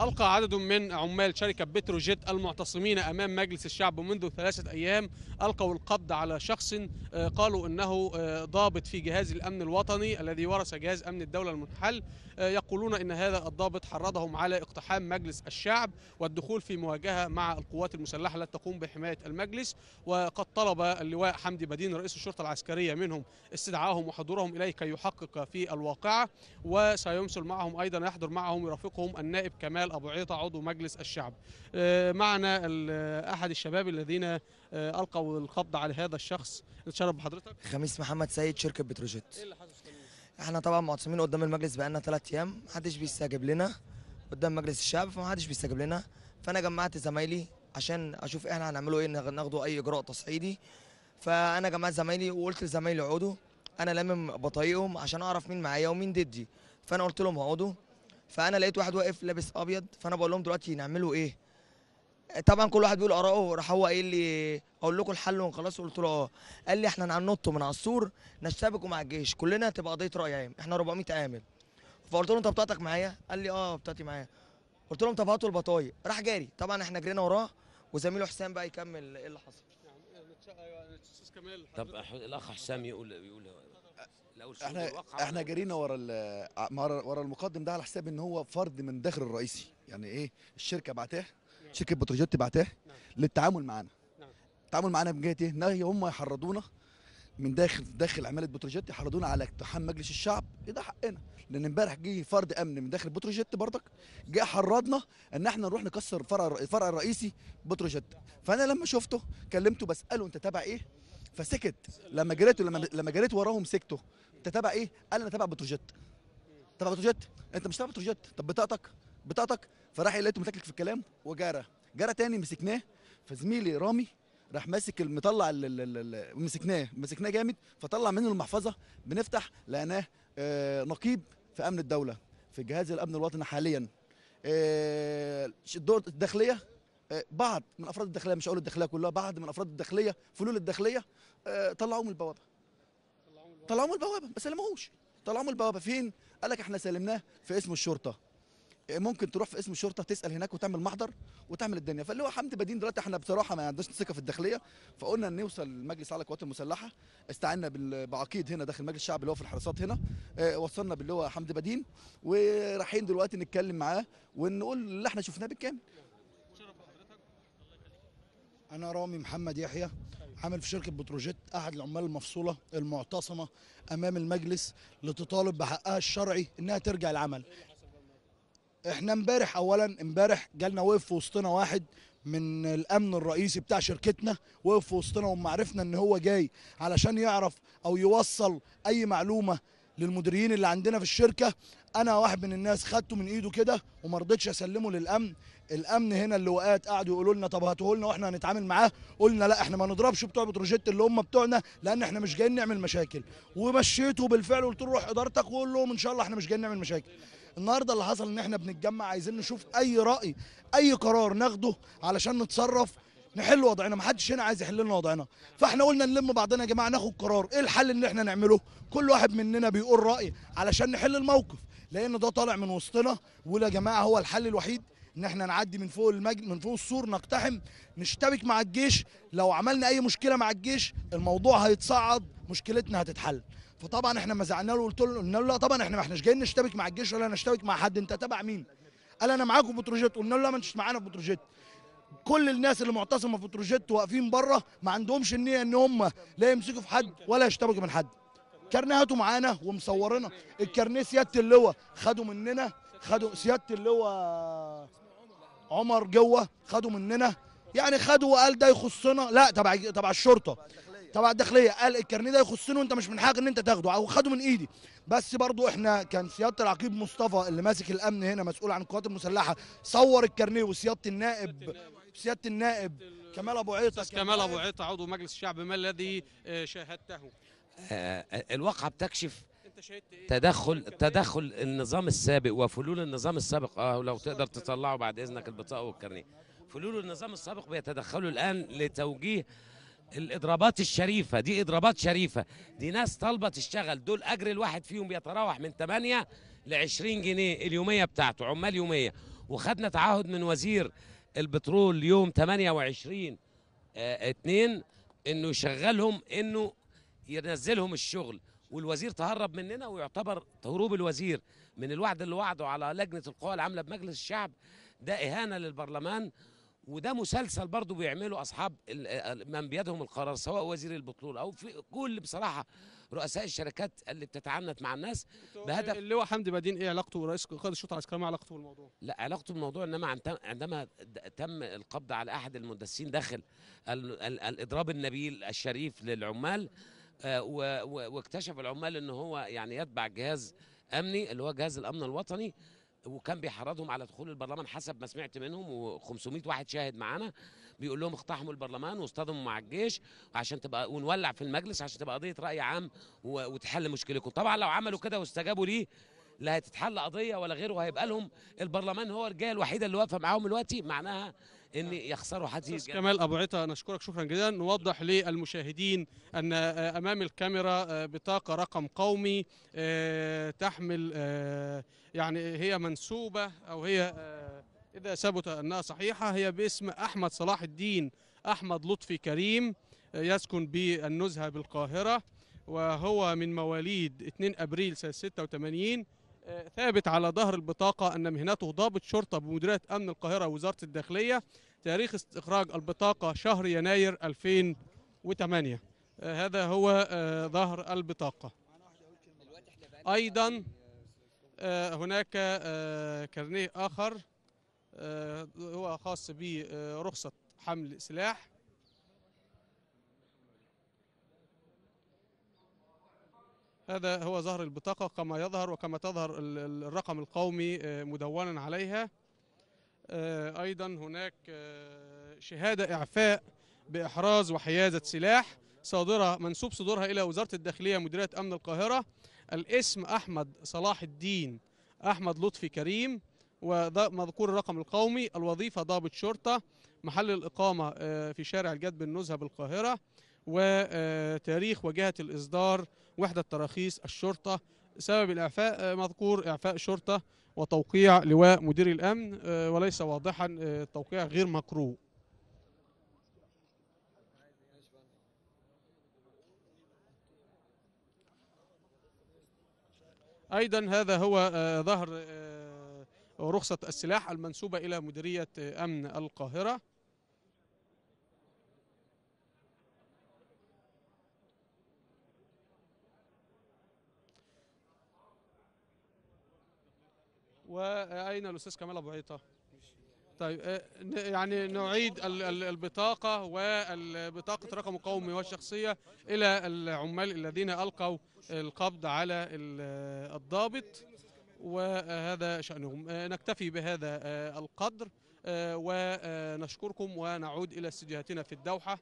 ألقى عدد من عمال شركة بتروجيت المعتصمين أمام مجلس الشعب منذ ثلاثة أيام ألقوا القبض على شخص آه، قالوا أنه آه، ضابط في جهاز الأمن الوطني الذي ورث جهاز أمن الدولة المنحل آه، يقولون أن هذا الضابط حرضهم على اقتحام مجلس الشعب والدخول في مواجهة مع القوات المسلحة التي تقوم بحماية المجلس وقد طلب اللواء حمدي بدين رئيس الشرطة العسكرية منهم استدعاهم وحضورهم إليه كي يحقق في الواقعة وسيمثل معهم أيضا يحضر معهم يرافقهم النائب كمال جمال أبو عيطة عضو مجلس الشعب آه، معنا أحد الشباب الذين آه، ألقوا القبض على هذا الشخص نتشرف بحضرتك خميس محمد سيد شركة بتروجيت إيه اللي حصل احنا طبعا معتصمين قدام المجلس بقالنا ثلاث أيام محدش بيستجيب لنا قدام مجلس الشعب فمحدش بيستجيب لنا فأنا جمعت زمايلي عشان أشوف احنا هنعمله إيه ناخده أي إجراء تصعيدي فأنا جمعت زمايلي وقلت لزمايلي اقعدوا انا لامم بطايقهم عشان اعرف مين معايا ومين ضدي فانا قلت لهم اقعدوا فانا لقيت واحد واقف لابس ابيض فانا بقول لهم دلوقتي نعمله ايه طبعا كل واحد بيقول اراءه آه، راح هو قايل لي اقول لكم الحل وخلاص قلت له اه قال لي احنا هننط من على السور نشتبكوا مع الجيش كلنا تبقى قضيه راي عام احنا 400 عامل فقلت له انت بطاقتك معايا قال لي اه بطاقتي معايا قلت لهم طب هاتوا البطايق راح جاري طبعا احنا جرينا وراه وزميله حسام بقى يكمل ايه اللي حصل أيوة، طب الاخ حسام يقول يقول لو احنا احنا جرينا ورا ورا المقدم ده على حساب ان هو فرد من داخل الرئيسي يعني ايه الشركه بعتاه نعم. شركه بتروجيت بعتاه نعم. للتعامل معانا نعم. التعامل معانا من جهه ايه ان هم يحرضونا من داخل داخل عماله بتروجيت يحرضونا على اقتحام مجلس الشعب ايه ده حقنا لان امبارح جه فرد امن من داخل بتروجيت برضك جه حرضنا ان احنا نروح نكسر فرع الفرع الرئيسي بتروجيت فانا لما شفته كلمته بساله انت تابع ايه فسكت لما جريت لما لما جريت وراهم سكته انت تابع ايه؟ قال انا تابع بتروجيت تابع بتروجيت انت مش تابع بتروجيت طب بطاقتك بطاقتك فراح لقيته متكلك في الكلام وجرى جرى تاني مسكناه فزميلي رامي راح ماسك مطلع مسكناه مسكناه جامد فطلع منه المحفظه بنفتح لقيناه آه، نقيب في امن الدوله في جهاز الامن الوطني حاليا الدور آه، الداخليه آه، بعض من افراد الداخليه مش هقول الداخليه كلها بعض من افراد الداخليه فلول الداخليه طلعوه من البوابه طلعوه من البوابه ما سلموهوش طلعوه من البوابه فين قال لك احنا سلمناه في اسم الشرطه إيه، ممكن تروح في اسم الشرطه تسال هناك وتعمل محضر وتعمل الدنيا فاللي هو حمد بدين دلوقتي احنا بصراحه ما عندناش ثقه في الداخليه فقلنا نوصل المجلس اعلى القوات المسلحه استعنا بعقيد هنا داخل مجلس الشعب اللي هو في الحراسات هنا إيه، وصلنا باللي هو حمد بدين ورايحين دلوقتي نتكلم معاه ونقول اللي احنا شفناه بالكامل انا رامي محمد يحيى عامل في شركه بتروجيت احد العمال المفصوله المعتصمه امام المجلس لتطالب بحقها الشرعي انها ترجع العمل احنا امبارح اولا امبارح جالنا وقف في وسطنا واحد من الامن الرئيسي بتاع شركتنا وقف في وسطنا ومعرفنا عرفنا ان هو جاي علشان يعرف او يوصل اي معلومه للمديرين اللي عندنا في الشركه انا واحد من الناس خدته من ايده كده وما رضيتش اسلمه للامن الامن هنا اللواءات قعدوا يقولوا لنا طب هاتوه لنا واحنا هنتعامل معاه قلنا لا احنا ما نضربش بتوع بتروجيت اللي هم بتوعنا لان احنا مش جايين نعمل مشاكل ومشيته بالفعل قلت له روح ادارتك وقول لهم ان شاء الله احنا مش جايين نعمل مشاكل النهارده اللي حصل ان احنا بنتجمع عايزين نشوف اي راي اي قرار ناخده علشان نتصرف نحل وضعنا ما حدش هنا عايز يحل لنا وضعنا فاحنا قلنا نلم بعضنا يا جماعه ناخد قرار ايه الحل اللي احنا نعمله كل واحد مننا بيقول راي علشان نحل الموقف لان ده طالع من وسطنا ولا يا جماعه هو الحل الوحيد ان احنا نعدي من فوق المج... من فوق السور نقتحم نشتبك مع الجيش لو عملنا اي مشكله مع الجيش الموضوع هيتصعد مشكلتنا هتتحل فطبعا احنا ما زعلنا له قلت له قلنا له لا طبعا احنا ما احناش جايين نشتبك مع الجيش ولا نشتبك مع حد انت تبع مين قال انا معاكم بتروجيت قلنا له لا ما انتش معانا بتروجيت كل الناس اللي معتصمه في تروجيت واقفين بره ما عندهمش النيه ان هم لا يمسكوا في حد ولا يشتبكوا من حد كرنيهاته معانا ومصورنا الكارنيه سياده اللواء خدوا مننا خدوا سياده اللواء عمر جوه خدوا مننا يعني خدوا وقال ده يخصنا لا تبع تبع الشرطه تبع الداخليه قال الكارنيه ده يخصني وانت مش من حقك ان انت تاخده او خده من ايدي بس برضو احنا كان سياده العقيب مصطفى اللي ماسك الامن هنا مسؤول عن القوات المسلحه صور الكارنيه وسياده النائب سياده النائب كمال ابو عيطه كمال ابو عيطه عضو مجلس الشعب ما الذي آه، شاهدته؟ آه، آه، الواقعه بتكشف إيه؟ تدخل تدخل النظام السابق وفلول النظام السابق اه لو تقدر تطلعه بعد اذنك البطاقه والكارنيه فلول النظام السابق بيتدخلوا الان لتوجيه الاضرابات الشريفه دي اضرابات شريفه دي ناس طالبه تشتغل دول اجر الواحد فيهم بيتراوح من 8 ل 20 جنيه اليوميه بتاعته عمال يوميه وخدنا تعهد من وزير البترول يوم 28 2 آه، انه يشغلهم انه ينزلهم الشغل والوزير تهرب مننا ويعتبر هروب الوزير من الوعد اللي وعده على لجنه القوى العامله بمجلس الشعب ده اهانه للبرلمان وده مسلسل برضه بيعمله اصحاب من بيدهم القرار سواء وزير البترول او في كل بصراحه رؤساء الشركات اللي بتتعنت مع الناس بهدف اللواء حمدي بدين ايه علاقته برئيس قائد الشرطه العسكريه ما علاقته بالموضوع؟ لا علاقته بالموضوع انما عندما تم القبض على احد المدسين داخل ال ال الاضراب النبيل الشريف للعمال آه، واكتشف العمال ان هو يعني يتبع جهاز امني اللي هو جهاز الامن الوطني وكان بيحرضهم على دخول البرلمان حسب ما سمعت منهم و500 واحد شاهد معانا بيقول لهم اقتحموا البرلمان واصطدموا مع الجيش عشان تبقى ونولع في المجلس عشان تبقى قضيه راي عام وتحل مشكلتكم طبعا لو عملوا كده واستجابوا ليه لا هتتحل قضيه ولا غيره وهيبقى لهم البرلمان هو الجهه الوحيده اللي واقفه معاهم دلوقتي معناها ان يخسروا حد حديد كمال ابو عطا نشكرك شكرا جدا نوضح للمشاهدين ان آه، امام الكاميرا آه، بطاقه رقم قومي آه، تحمل يعني هي منسوبه او هي اذا ثبت انها صحيحه هي باسم احمد صلاح الدين احمد لطفي كريم يسكن بالنزهه بالقاهره وهو من مواليد 2 ابريل سنه 86 ثابت على ظهر البطاقة أن مهنته ضابط شرطة بمديرية أمن القاهرة وزارة الداخلية تاريخ استخراج البطاقة شهر يناير 2008 آه، هذا هو آه، ظهر البطاقة أيضا آه، هناك كارنيه آخر هو خاص برخصة حمل سلاح هذا هو ظهر البطاقة كما يظهر وكما تظهر الرقم القومي آه، مدونا عليها آه، أيضا هناك آه، شهادة إعفاء بإحراز وحيازة سلاح صادرة منسوب صدورها إلى وزارة الداخلية مديرية أمن القاهرة الاسم أحمد صلاح الدين أحمد لطفي كريم ومذكور الرقم القومي الوظيفة ضابط شرطة محل الإقامة في شارع الجد بالنزهة بالقاهرة وتاريخ وجهة الإصدار وحدة تراخيص الشرطة سبب الإعفاء آه، مذكور إعفاء شرطة وتوقيع لواء مدير الأمن آه، وليس واضحا آه، التوقيع غير مقروء أيضا هذا هو ظهر رخصة السلاح المنسوبة إلى مديرية أمن القاهرة واين الاستاذ كمال ابو عيطه طيب آه، يعني نعيد البطاقة وبطاقة رقم القومي والشخصية إلى العمال الذين ألقوا القبض على الضابط وهذا شأنهم آه، نكتفي بهذا آه، القدر ونشكركم ونعود إلى استديوهاتنا في الدوحة